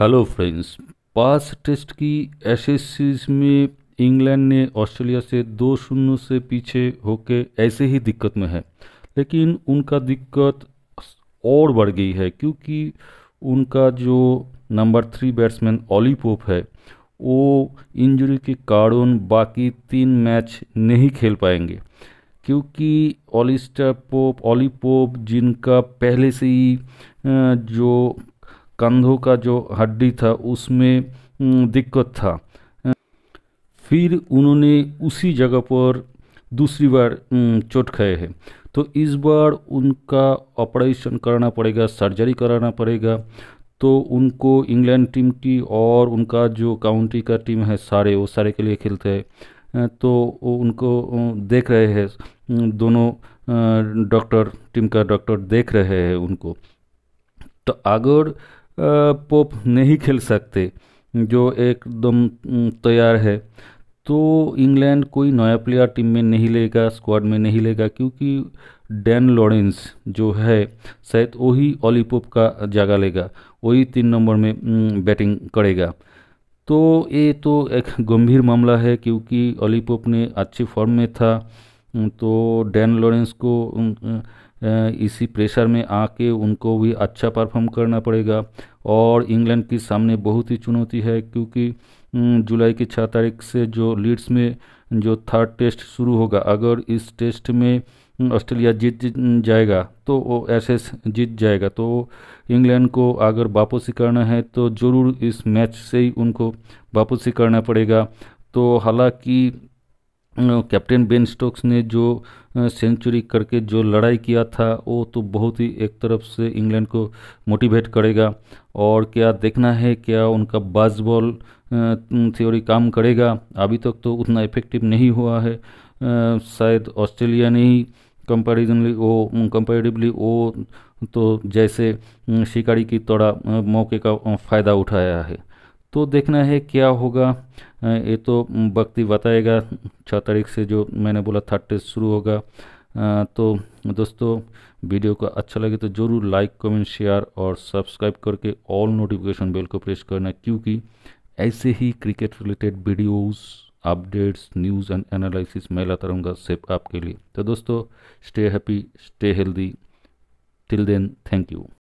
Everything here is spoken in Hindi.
हेलो फ्रेंड्स पास टेस्ट की एशेज में इंग्लैंड ने ऑस्ट्रेलिया से दो शून्य से पीछे होके ऐसे ही दिक्कत में है लेकिन उनका दिक्कत और बढ़ गई है क्योंकि उनका जो number three batsman Ollie Pope है वो इंजरी के कारण बाकी तीन मैच नहीं खेल पाएंगे क्योंकि ऑलिस्टर पोप ऑली पोप जिनका पहले से ही जो कंधों का जो हड्डी था उसमें दिक्कत था फिर उन्होंने उसी जगह पर दूसरी बार चोट खाए हैं तो इस बार उनका ऑपरेशन कराना पड़ेगा सर्जरी कराना पड़ेगा तो उनको इंग्लैंड टीम की और उनका जो काउंटी का टीम है सारे वो सारे के लिए खेलते हैं तो उनको देख रहे हैं दोनों डॉक्टर टीम का डॉक्टर देख रहे हैं उनको तो अगर पोप नहीं खेल सकते जो एकदम तैयार है तो इंग्लैंड कोई नया प्लेयर टीम में नहीं लेगा स्क्वाड में नहीं लेगा क्योंकि डैन लॉरेंस जो है शायद वही पोप का जगह लेगा वही तीन नंबर में बैटिंग करेगा तो ये तो एक गंभीर मामला है क्योंकि पोप ने अच्छे फॉर्म में था तो डैन लॉरेंस को इसी प्रेशर में आके उनको भी अच्छा परफॉर्म करना पड़ेगा और इंग्लैंड के सामने बहुत ही चुनौती है क्योंकि जुलाई की छः तारीख से जो लीड्स में जो थर्ड टेस्ट शुरू होगा अगर इस टेस्ट में ऑस्ट्रेलिया जीत जाएगा तो वो ऐसे जीत जाएगा तो इंग्लैंड को अगर वापसी करना है तो ज़रूर इस मैच से ही उनको वापसी करना पड़ेगा तो हालांकि कैप्टन बेन स्टोक्स ने जो सेंचुरी करके जो लड़ाई किया था वो तो बहुत ही एक तरफ से इंग्लैंड को मोटिवेट करेगा और क्या देखना है क्या उनका बॉल थ्योरी काम करेगा अभी तक तो उतना इफेक्टिव नहीं हुआ है शायद ऑस्ट्रेलिया ने ही कंपेरिजनली वो कंपेरेटिवली वो तो जैसे शिकारी की थोड़ा मौके का फ़ायदा उठाया है तो देखना है क्या होगा ये तो वक्त बताएगा छः तारीख से जो मैंने बोला थर्ड टेस्ट शुरू होगा तो दोस्तों वीडियो को अच्छा लगे तो ज़रूर लाइक कमेंट शेयर और सब्सक्राइब करके ऑल नोटिफिकेशन बेल को प्रेस करना क्योंकि ऐसे ही cricket related videos updates news and analysis मैं लाता रहूँगा सिर्फ आपके लिए तो दोस्तों stay happy stay healthy till then thank you